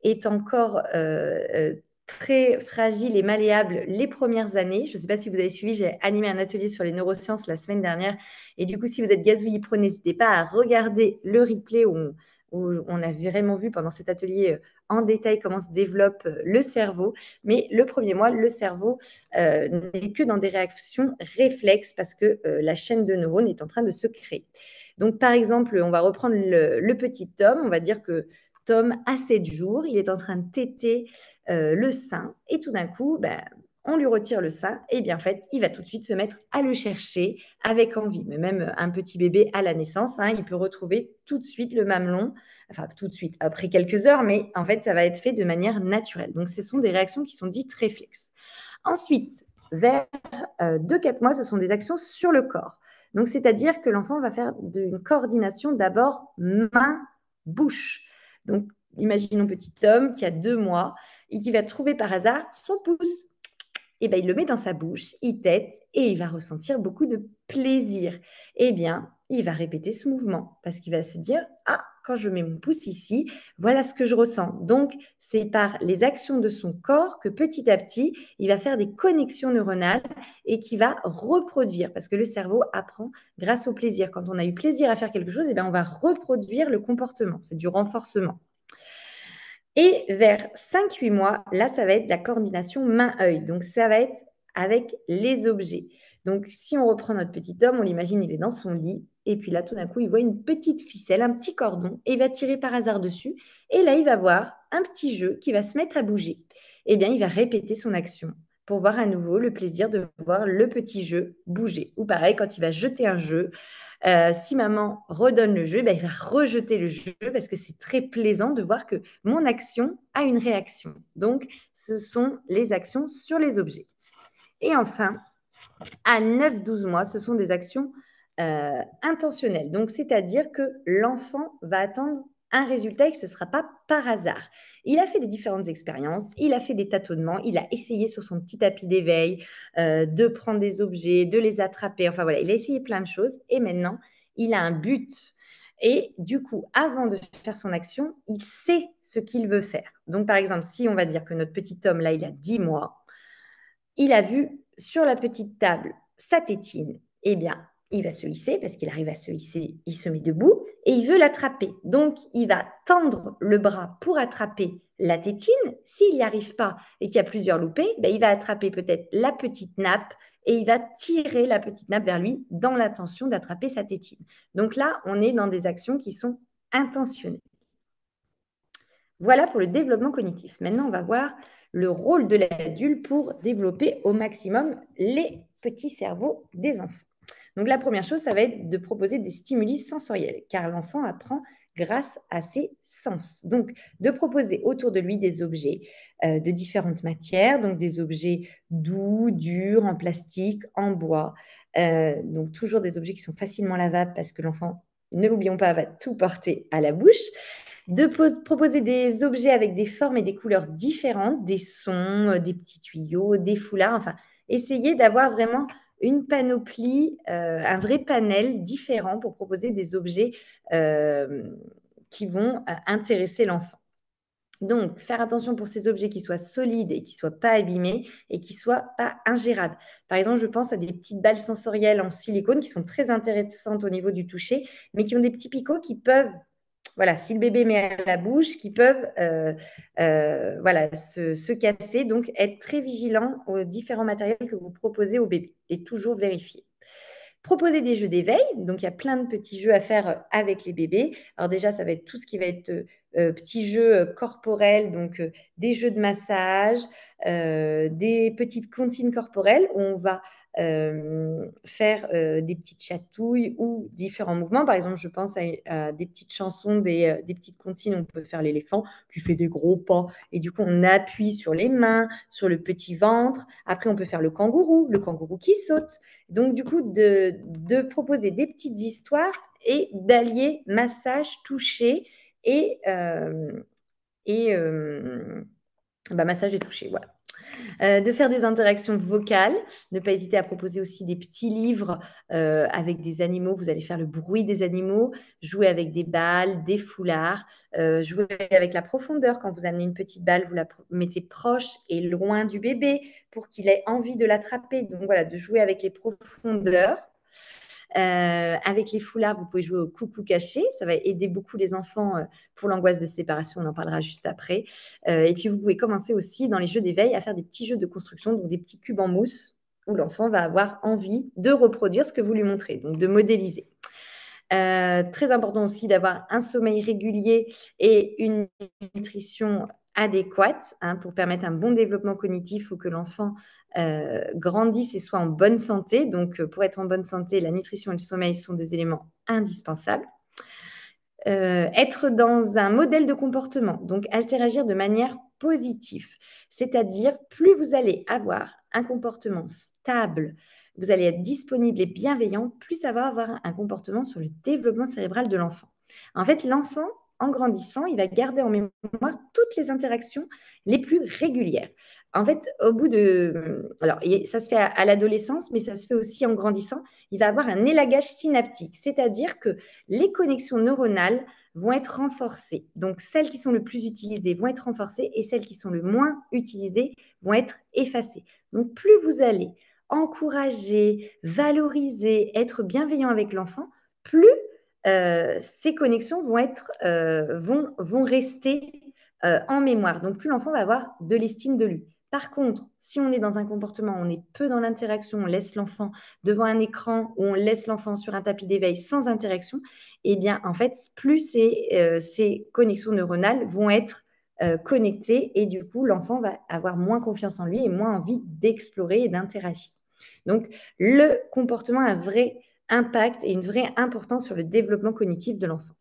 est encore euh, très fragile et malléable les premières années. Je ne sais pas si vous avez suivi, j'ai animé un atelier sur les neurosciences la semaine dernière. Et du coup, si vous êtes gazouillipro, n'hésitez pas à regarder le replay où on, a vraiment vu pendant cet atelier euh, en détail comment se développe euh, le cerveau. Mais le premier mois, le cerveau euh, n'est que dans des réactions réflexes parce que la chaîne de neurones est en train de se créer. Donc, par exemple, on va reprendre le, petit tome. on va dire que Tom a 7 jours, il est en train de téter euh, le sein et tout d'un coup, ben, on lui retire le sein et bien en fait, il va tout de suite se mettre à le chercher avec envie. Mais même euh, un petit bébé à la naissance, hein, il peut retrouver tout de suite le mamelon, enfin tout de suite après quelques heures, mais en fait, ça va être fait de manière naturelle. Donc, ce sont des réactions qui sont dites réflexes. Ensuite, vers 2-4 euh, mois, ce sont des actions sur le corps. Donc, c'est-à-dire que l'enfant va faire une coordination d'abord main-bouche. Donc, imaginons petit homme qui a deux mois et qui va trouver par hasard son pouce. Et eh bien, il le met dans sa bouche, il tête et il va ressentir beaucoup de plaisir. Eh bien, il va répéter ce mouvement parce qu'il va se dire Ah, quand je mets mon pouce ici, voilà ce que je ressens. Donc, c'est par les actions de son corps que petit à petit, il va faire des connexions neuronales et qui va reproduire, parce que le cerveau apprend grâce au plaisir. Quand on a eu plaisir à faire quelque chose, eh bien, on va reproduire le comportement. C'est du renforcement. Et vers 5-8 mois, là, ça va être la coordination main-œil. Donc, ça va être avec les objets. Donc, si on reprend notre petit homme, on l'imagine, il est dans son lit, et puis là, tout d'un coup, il voit une petite ficelle, un petit cordon, et il va tirer par hasard dessus. Et là, il va voir un petit jeu qui va se mettre à bouger. Eh bien, il va répéter son action pour voir à nouveau le plaisir de voir le petit jeu bouger. Ou pareil, quand il va jeter un jeu, euh, si maman redonne le jeu, ben, il va rejeter le jeu parce que c'est très plaisant de voir que mon action a une réaction. Donc, ce sont les actions sur les objets. Et enfin, à 9-12 mois, ce sont des actions euh, intentionnel. Donc, c'est-à-dire que l'enfant va attendre un résultat et que ce ne sera pas par hasard. Il a fait des différentes expériences, il a fait des tâtonnements, il a essayé sur son petit tapis d'éveil euh, de prendre des objets, de les attraper, enfin voilà, il a essayé plein de choses et maintenant, il a un but. Et du coup, avant de faire son action, il sait ce qu'il veut faire. Donc, par exemple, si on va dire que notre petit homme, là, il a 10 mois, il a vu sur la petite table sa tétine, eh bien, il va se hisser parce qu'il arrive à se hisser, il se met debout et il veut l'attraper. Donc, il va tendre le bras pour attraper la tétine. S'il n'y arrive pas et qu'il y a plusieurs loupés, ben, il va attraper peut-être la petite nappe et il va tirer la petite nappe vers lui dans l'intention d'attraper sa tétine. Donc là, on est dans des actions qui sont intentionnelles. Voilà pour le développement cognitif. Maintenant, on va voir le rôle de l'adulte pour développer au maximum les petits cerveaux des enfants. Donc la première chose, ça va être de proposer des stimuli sensoriels, car l'enfant apprend grâce à ses sens. Donc de proposer autour de lui des objets euh, de différentes matières, donc des objets doux, durs, en plastique, en bois, euh, donc toujours des objets qui sont facilement lavables parce que l'enfant, ne l'oublions pas, va tout porter à la bouche de proposer des objets avec des formes et des couleurs différentes, des sons, euh, des petits tuyaux, des foulards, enfin, essayer d'avoir vraiment une panoplie, euh, un vrai panel différent pour proposer des objets euh, qui vont euh, intéresser l'enfant. Donc, faire attention pour ces objets qui soient solides et qui soient pas abîmés et qui soient pas ingérables. Par exemple, je pense à des petites balles sensorielles en silicone qui sont très intéressantes au niveau du toucher, mais qui ont des petits picots qui peuvent voilà, si le bébé met la bouche, qui peuvent euh, euh, voilà, se, se, casser. Donc, être très vigilant aux différents matériels que vous proposez au bébé et toujours vérifier. Proposer des jeux d'éveil. Donc, il y a plein de petits jeux à faire avec les bébés. Alors, déjà, ça va être tout ce qui va être euh, euh, petits jeux euh, corporels, donc euh, des jeux de massage, des petites contines corporelles où on va faire des petites chatouilles ou différents mouvements. Par exemple, je pense à, des petites chansons, des, petites contines. On peut faire l'éléphant qui fait des gros pas et du coup on appuie sur les mains, sur le petit ventre. Après, on peut faire le kangourou, le kangourou qui saute. Donc du coup, de proposer des petites histoires et d'allier massage, toucher et, euh, et euh, bah, massage et toucher. Voilà. Euh, de faire des interactions vocales. Ne pas hésiter à proposer aussi des petits livres avec des animaux. Vous allez faire le bruit des animaux, jouer avec des balles, des foulards, jouer avec la profondeur. Quand vous amenez une petite balle, vous la mettez proche et loin du bébé pour qu'il ait envie de l'attraper. Donc voilà, de jouer avec les profondeurs. Euh, avec les foulards, vous pouvez jouer au coucou caché. Ça va aider beaucoup les enfants euh, pour l'angoisse de séparation. On en parlera juste après. Euh, et puis, vous pouvez commencer aussi dans les jeux d'éveil à faire des petits jeux de construction, donc des petits cubes en mousse où l'enfant va avoir envie de reproduire ce que vous lui montrez, donc de modéliser. très important aussi d'avoir un sommeil régulier et une nutrition adéquate hein, pour permettre un bon développement cognitif ou que l'enfant euh, grandisse et soit en bonne santé. Donc, euh, pour être en bonne santé, la nutrition et le sommeil sont des éléments indispensables. Euh, être dans un modèle de comportement, donc interagir de manière positive, c'est-à-dire plus vous allez avoir un comportement stable, vous allez être disponible et bienveillant, plus ça va avoir un comportement sur le développement cérébral de l'enfant. En fait, l'enfant en grandissant, il va garder en mémoire toutes les interactions les plus régulières. En fait, au bout de... Alors, ça se fait à, l'adolescence, mais ça se fait aussi en grandissant. Il va avoir un élagage synaptique, c'est-à-dire que les connexions neuronales vont être renforcées. Donc, celles qui sont le plus utilisées vont être renforcées et celles qui sont le moins utilisées vont être effacées. Donc, plus vous allez encourager, valoriser, être bienveillant avec l'enfant, plus euh, ces connexions vont, être, euh, vont, vont rester euh, en mémoire. Donc, plus l'enfant va avoir de l'estime de lui. Par contre, si on est dans un comportement où on est peu dans l'interaction, on laisse l'enfant devant un écran ou on laisse l'enfant sur un tapis d'éveil sans interaction, eh bien, en fait, plus ces, ces connexions neuronales vont être connectées et du coup, l'enfant va avoir moins confiance en lui et moins envie d'explorer et d'interagir. Donc, le comportement a un vrai impact et une vraie importance sur le développement cognitif de l'enfant.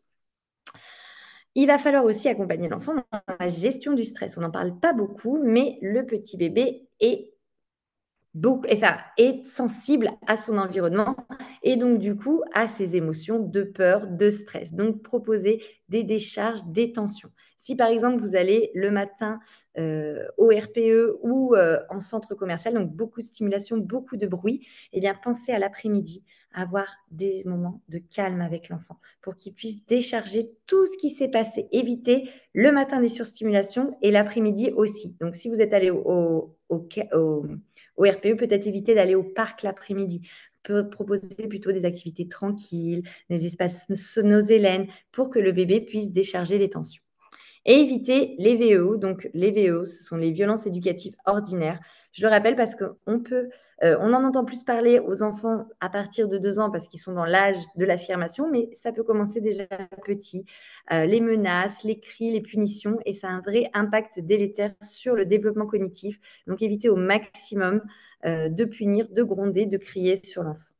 Il va falloir aussi accompagner l'enfant dans la gestion du stress. On n'en parle pas beaucoup, mais le petit bébé est, est sensible à son environnement et donc du coup à ses émotions de peur, de stress. Donc proposer des décharges, des tensions. Si par exemple vous allez le matin euh, au RPE ou euh, en centre commercial, donc beaucoup de stimulation, beaucoup de bruit, eh bien pensez à l'après-midi, avoir des moments de calme avec l'enfant pour qu'il puisse décharger tout ce qui s'est passé. Éviter le matin des surstimulations et l'après-midi aussi. Donc, si vous êtes allé au, RPE, peut-être éviter d'aller au parc l'après-midi. Proposer plutôt des activités tranquilles, des espaces nozelènes pour que le bébé puisse décharger les tensions et éviter les VEO. Donc, les VEO, ce sont les violences éducatives ordinaires. Je le rappelle parce qu'on peut, euh, on en entend plus parler aux enfants à partir de deux ans parce qu'ils sont dans l'âge de l'affirmation, mais ça peut commencer déjà petit. Euh, les menaces, les cris, les punitions, et ça a un vrai impact délétère sur le développement cognitif. Donc évitez au maximum euh, de punir, de gronder, de crier sur l'enfant.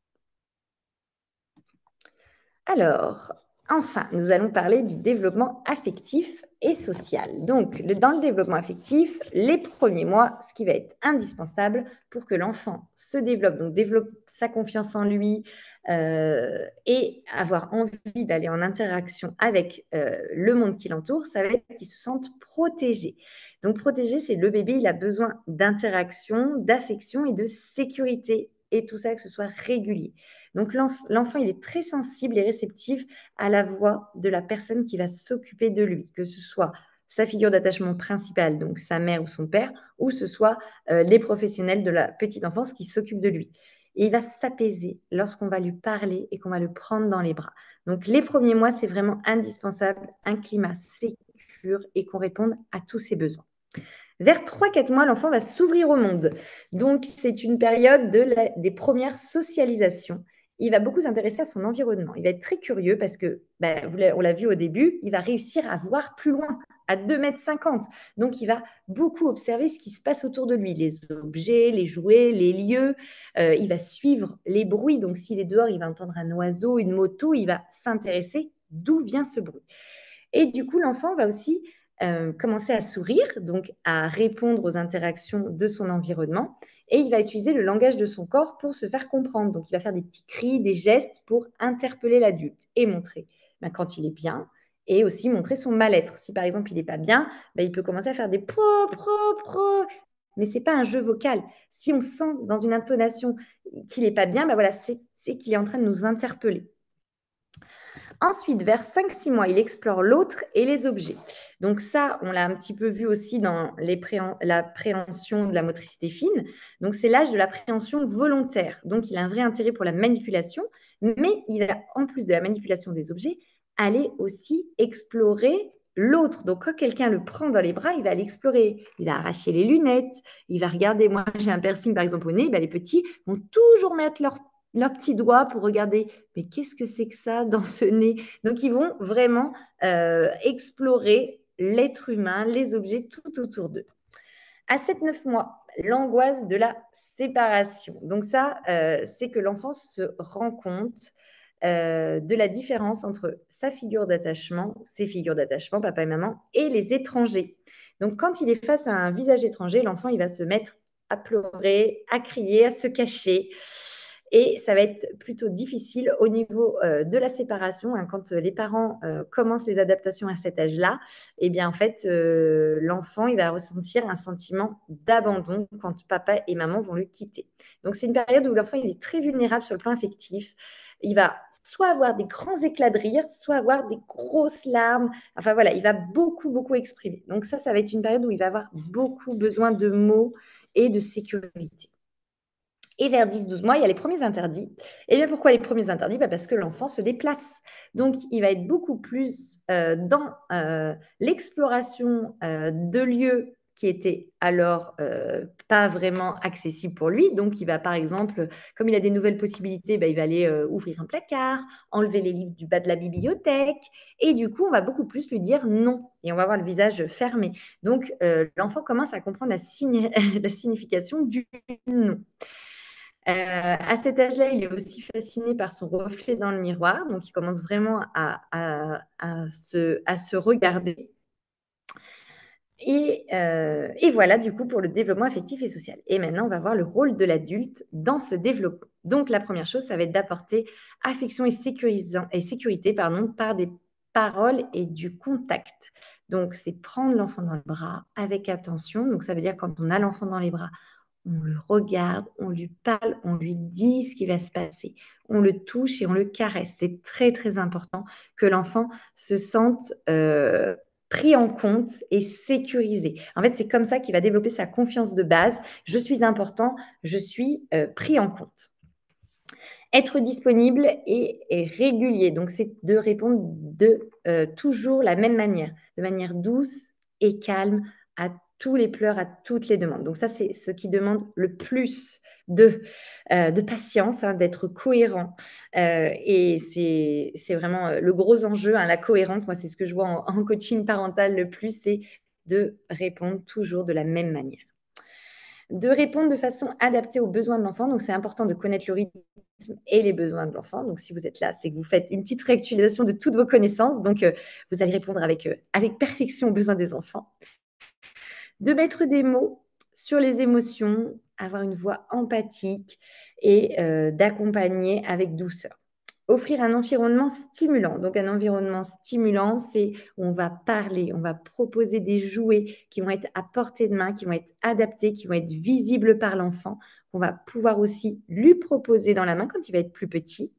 Alors, enfin, nous allons parler du développement affectif et social. Donc, dans le développement affectif, les premiers mois, ce qui va être indispensable pour que l'enfant se développe, donc développe sa confiance en lui euh, et avoir envie d'aller en interaction avec euh, le monde qui l'entoure, ça va être qu'il se sente protégé. Donc, protégé, c'est le bébé, il a besoin d'interaction, d'affection et de sécurité et tout ça, que ce soit régulier. Donc l'enfant, il est très sensible et réceptif à la voix de la personne qui va s'occuper de lui, que ce soit sa figure d'attachement principale, donc sa mère ou son père, ou ce soit euh, les professionnels de la petite enfance qui s'occupent de lui. Et il va s'apaiser lorsqu'on va lui parler et qu'on va le prendre dans les bras. Donc les premiers mois, c'est vraiment indispensable, un climat sécur et qu'on réponde à tous ses besoins. Vers 3-4 mois, l'enfant va s'ouvrir au monde. Donc, c'est une période des premières socialisations. Il va beaucoup s'intéresser à son environnement. Il va être très curieux parce que, bah, on l'a vu au début, il va réussir à voir plus loin, à 2,50 mètres. Donc, il va beaucoup observer ce qui se passe autour de lui, les objets, les jouets, les lieux. Euh, il va suivre les bruits. Donc, s'il est dehors, il va entendre un oiseau, une moto, il va s'intéresser d'où vient ce bruit. Et du coup, l'enfant va aussi euh, commencer à sourire, donc à répondre aux interactions de son environnement. Et il va utiliser le langage de son corps pour se faire comprendre. Donc, il va faire des petits cris, des gestes pour interpeller l'adulte et montrer bah, quand il est bien et aussi montrer son mal-être. Si par exemple il n'est pas bien, bah, il peut commencer à faire des pro, pro, pro. Mais ce n'est pas un jeu vocal. Si on sent dans une intonation qu'il n'est pas bien, ben voilà, c'est qu'il est en train de nous interpeller. Ensuite, vers 5-6 mois, il explore l'autre et les objets. Donc ça, on l'a un petit peu vu aussi dans la préhension de la motricité fine. Donc c'est l'âge de la préhension volontaire. Donc il a un vrai intérêt pour la manipulation, mais il va, en plus de la manipulation des objets, aller aussi explorer l'autre. Donc, quand quelqu'un le prend dans les bras, il va l'explorer. Il va arracher les lunettes. Il va regarder. Moi, j'ai un piercing, par exemple, au nez. Ben, les petits vont toujours mettre leur leur petit doigt pour regarder, mais qu'est-ce que c'est que ça dans ce nez Donc, ils vont vraiment euh, explorer l'être humain, les objets tout autour d'eux. À 7-9 mois, l'angoisse de la séparation. Donc ça, euh, c'est que l'enfant se rend compte euh, de la différence entre sa figure d'attachement, ses figures d'attachement, papa et maman, et les étrangers. Donc, quand il est face à un visage étranger, l'enfant, il va se mettre à pleurer, à crier, à se cacher. Et ça va être plutôt difficile au niveau euh, de la séparation. Hein, quand euh, les parents euh, commencent les adaptations à cet âge-là, et eh bien, en fait, l'enfant, il va ressentir un sentiment d'abandon quand papa et maman vont le quitter. Donc, c'est une période où l'enfant, il est très vulnérable sur le plan affectif il va soit avoir des grands éclats de rire, soit avoir des grosses larmes. Enfin voilà, il va beaucoup, beaucoup exprimer. Donc ça, ça va être une période où il va avoir beaucoup besoin de mots et de sécurité. Et vers 10-12 mois, il y a les premiers interdits. Et bien pourquoi les premiers interdits bah, Parce que l'enfant se déplace. Donc il va être beaucoup plus euh, dans euh, l'exploration euh, de lieux qui étaient alors pas vraiment accessibles pour lui. Donc il va par exemple, comme il a des nouvelles possibilités, bah, il va aller ouvrir un placard, enlever les livres du bas de la bibliothèque. Et du coup, on va beaucoup plus lui dire non. Et on va voir le visage fermé. Donc l'enfant commence à comprendre la signification du non. Euh, à cet âge-là, il est aussi fasciné par son reflet dans le miroir, donc il commence vraiment à, se, regarder. Euh, et, voilà, du coup, pour le développement affectif et social. Et maintenant, on va voir le rôle de l'adulte dans ce développement. Donc, la première chose, ça va être d'apporter affection et, et sécurité pardon, par des paroles et du contact. Donc, c'est prendre l'enfant dans le bras avec attention. Donc, ça veut dire quand on a l'enfant dans les bras, on le regarde, on lui parle, on lui dit ce qui va se passer, on le touche et on le caresse. C'est très très important que l'enfant se sente euh, pris en compte et sécurisé. En fait, c'est comme ça qu'il va développer sa confiance de base. Je suis important, je suis euh, pris en compte. Être disponible et, régulier. Donc, c'est de répondre de euh, toujours la même manière, de manière douce et calme à tous les pleurs, à toutes les demandes. Donc ça, c'est ce qui demande le plus de, euh, patience, hein, d'être cohérent. Euh, et c'est vraiment euh, le gros enjeu, hein, la cohérence. Moi, c'est ce que je vois en, coaching parental le plus, c'est de répondre toujours de la même manière. De répondre de façon adaptée aux besoins de l'enfant. Donc, c'est important de connaître le rythme et les besoins de l'enfant. Donc, si vous êtes là, c'est que vous faites une petite réactualisation de toutes vos connaissances. Donc, vous allez répondre avec, avec perfection aux besoins des enfants de mettre des mots sur les émotions, avoir une voix empathique et euh, d'accompagner avec douceur. Offrir un environnement stimulant. Donc un environnement stimulant, c'est on va parler, on va proposer des jouets qui vont être à portée de main, qui vont être adaptés, qui vont être visibles par l'enfant, On va pouvoir aussi lui proposer dans la main quand il va être plus petit.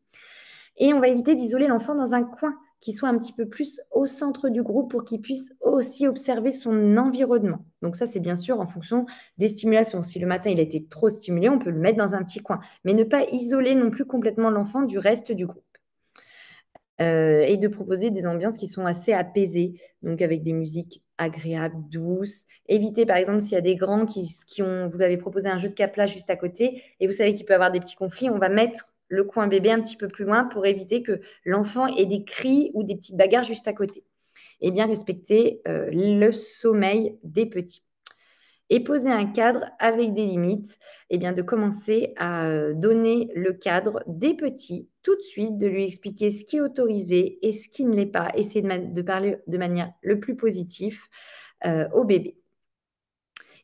Et on va éviter d'isoler l'enfant dans un coin qui soit un petit peu plus au centre du groupe pour qu'il puisse aussi observer son environnement. Donc ça, c'est bien sûr en fonction des stimulations. Si le matin, il a été trop stimulé, on peut le mettre dans un petit coin, mais ne pas isoler non plus complètement l'enfant du reste du groupe. Euh, et de proposer des ambiances qui sont assez apaisées, donc avec des musiques agréables, douces. Éviter, par exemple, s'il y a des grands qui, qui ont, vous avez proposé un jeu de capla juste à côté, et vous savez qu'il peut y avoir des petits conflits, on va mettre le coin bébé un petit peu plus loin pour éviter que l'enfant ait des cris ou des petites bagarres juste à côté. Et bien respecter euh, le sommeil des petits. Et poser un cadre avec des limites, et bien de commencer à euh, donner le cadre des petits tout de suite, de lui expliquer ce qui est autorisé et ce qui ne l'est pas. Essayer de, de, parler de manière le plus positive euh, au bébé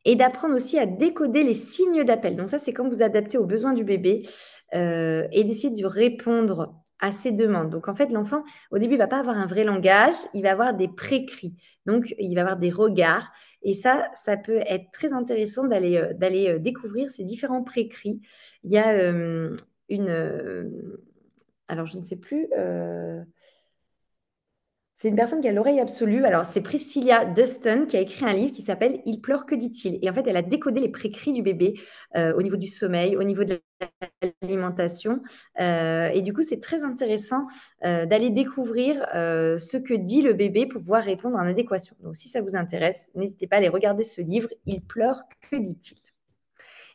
et d'apprendre aussi à décoder les signes d'appel. Donc ça, c'est quand vous adaptez aux besoins du bébé euh, et d'essayer de répondre à ses demandes. Donc en fait, l'enfant, au début, il va pas avoir un vrai langage, il va avoir des précrits. Donc il va avoir des regards. Et ça, ça peut être très intéressant d'aller euh, d'aller euh, découvrir ces différents précrits. Il y a une... alors je ne sais plus c'est une personne qui a l'oreille absolue. Alors, c'est Priscilla Dustin qui a écrit un livre qui s'appelle Il pleure, que dit-il Et en fait, elle a décodé les précris du bébé euh, au niveau du sommeil, au niveau de l'alimentation. Euh, et du coup, c'est très intéressant euh, d'aller découvrir ce que dit le bébé pour pouvoir répondre en adéquation. Donc, si ça vous intéresse, n'hésitez pas à aller regarder ce livre Il pleure, que dit-il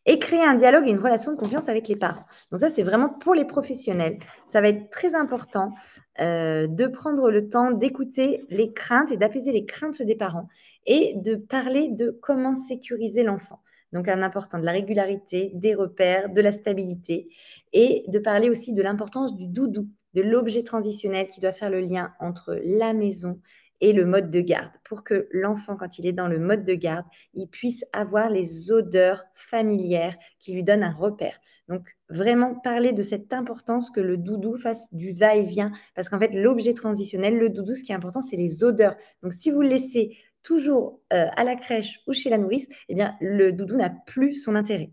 et créer un dialogue et une relation de confiance avec les parents. Donc ça, c'est vraiment pour les professionnels. Ça va être très important euh, de prendre le temps d'écouter les craintes et d'apaiser les craintes des parents et de parler de comment sécuriser l'enfant. Donc un important de la régularité, des repères, de la stabilité et de parler aussi de l'importance du doudou, de l'objet transitionnel qui doit faire le lien entre la maison, et le mode de garde pour que l'enfant, quand il est dans le mode de garde, il puisse avoir les odeurs familières qui lui donnent un repère. Donc, vraiment parler de cette importance que le doudou fasse du va-et-vient, parce qu'en fait, l'objet transitionnel, le doudou, ce qui est important, c'est les odeurs. Donc, si vous le laissez toujours euh, à la crèche ou chez la nourrice, eh bien, le doudou n'a plus son intérêt.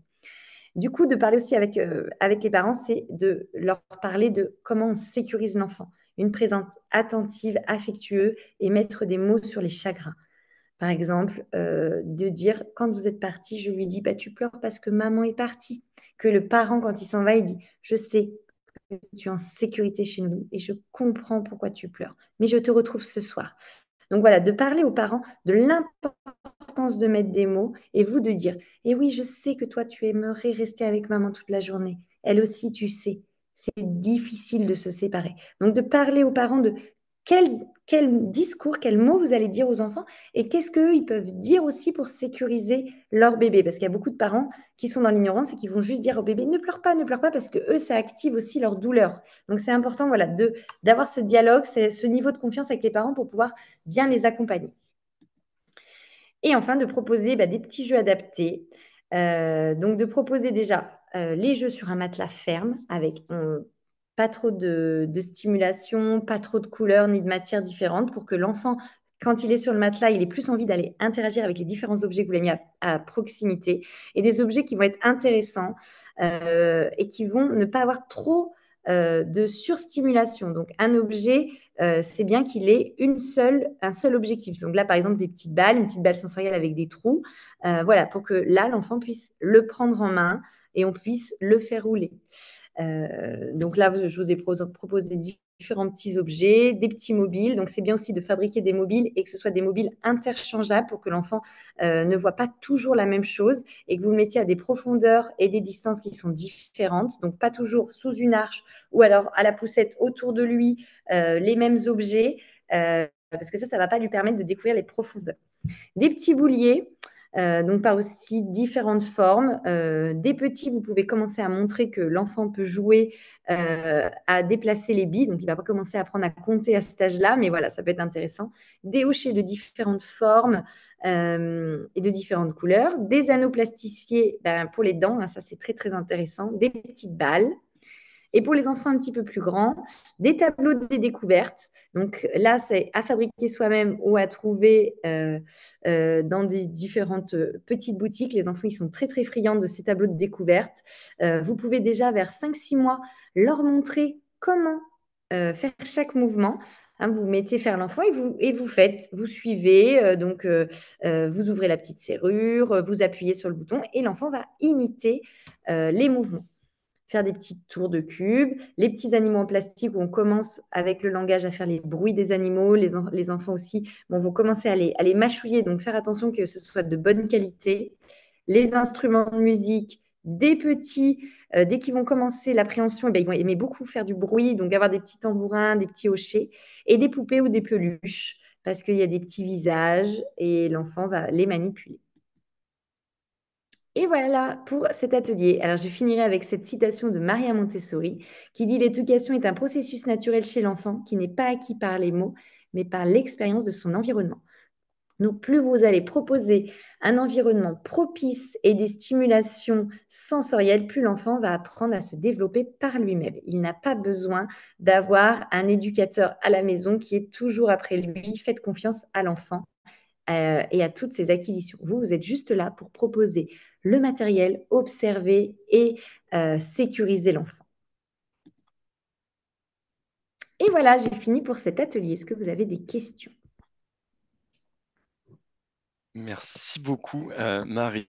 Du coup, de parler aussi avec, euh, avec les parents, c'est de leur parler de comment on sécurise l'enfant une présence attentive, affectueuse et mettre des mots sur les chagrins. Par exemple, euh, de dire quand vous êtes parti, je lui dis bah, tu pleures parce que maman est partie. Que le parent, quand il s'en va, il dit je sais que tu es en sécurité chez nous et je comprends pourquoi tu pleures, mais je te retrouve ce soir. Donc voilà, de parler aux parents de l'importance de mettre des mots et vous de dire et eh oui, je sais que toi, tu aimerais rester avec maman toute la journée. Elle aussi, tu sais c'est difficile de se séparer. Donc de parler aux parents de quel, quel discours, quel mot vous allez dire aux enfants et qu'est-ce qu'eux, ils peuvent dire aussi pour sécuriser leur bébé. Parce qu'il y a beaucoup de parents qui sont dans l'ignorance et qui vont juste dire au bébé ne pleure pas, ne pleure pas, parce que eux, ça active aussi leur douleur. Donc c'est important voilà, de, d'avoir ce dialogue, ce niveau de confiance avec les parents pour pouvoir bien les accompagner. Et enfin, de proposer bah, des petits jeux adaptés. Euh, donc de proposer déjà euh, les jeux sur un matelas ferme avec euh, pas trop de, stimulation, pas trop de couleurs ni de matières différentes pour que l'enfant, quand il est sur le matelas, il ait plus envie d'aller interagir avec les différents objets que vous l'avez mis à, proximité et des objets qui vont être intéressants euh, et qui vont ne pas avoir trop de surstimulation. Donc un objet euh, c'est bien qu'il ait une seule, un seul objectif. Donc là, par exemple, des petites balles, une petite balle sensorielle avec des trous, euh, voilà, pour que là, l'enfant puisse le prendre en main et on puisse le faire rouler. Euh, donc là, je vous ai proposé différents petits objets, des petits mobiles. Donc, c'est bien aussi de fabriquer des mobiles et que ce soit des mobiles interchangeables pour que l'enfant euh, ne voit pas toujours la même chose et que vous le mettiez à des profondeurs et des distances qui sont différentes. Donc, pas toujours sous une arche ou alors à la poussette autour de lui, euh, les mêmes objets, euh, parce que ça, ça ne va pas lui permettre de découvrir les profondeurs. Des petits bouliers. donc pas aussi différentes formes. des petits, vous pouvez commencer à montrer que l'enfant peut jouer euh, à déplacer les billes. Donc, il ne va pas commencer à apprendre à compter à cet âge-là, mais voilà, ça peut être intéressant. Des hochets de différentes formes euh, et de différentes couleurs. Des anneaux plastifiés ben, pour les dents, hein, ça c'est très très intéressant. Des petites balles. Et pour les enfants un petit peu plus grands, des tableaux des découvertes. Donc là, c'est à fabriquer soi-même ou à trouver euh, euh, dans des différentes euh, petites boutiques. Les enfants, ils sont très, très friands de ces tableaux de découvertes. vous pouvez déjà, vers 5-6 mois, leur montrer comment faire chaque mouvement. Hein, vous mettez faire l'enfant et vous, et vous faites, vous suivez, donc vous ouvrez la petite serrure, vous appuyez sur le bouton et l'enfant va imiter les mouvements faire des petits tours de cubes, les petits animaux en plastique où on commence avec le langage à faire les bruits des animaux, les, enfants aussi vont commencer à les, mâchouiller, donc faire attention que ce soit de bonne qualité, les instruments de musique, des petits, euh, dès qu'ils vont commencer l'appréhension, eh ben, ils vont aimer beaucoup faire du bruit, donc avoir des petits tambourins, des petits hochets, et des poupées ou des peluches, parce qu'il y a des petits visages et l'enfant va les manipuler. Et voilà pour cet atelier. Alors je finirai avec cette citation de Maria Montessori qui dit L'éducation est un processus naturel chez l'enfant qui n'est pas acquis par les mots, mais par l'expérience de son environnement. Donc plus vous allez proposer un environnement propice et des stimulations sensorielles, plus l'enfant va apprendre à se développer par lui-même. Il n'a pas besoin d'avoir un éducateur à la maison qui est toujours après lui. Faites confiance à l'enfant euh, et à toutes ses acquisitions. Vous, vous êtes juste là pour proposer le matériel, observer et euh, sécuriser l'enfant. Et voilà, j'ai fini pour cet atelier. Est-ce que vous avez des questions Merci beaucoup, euh, Marie.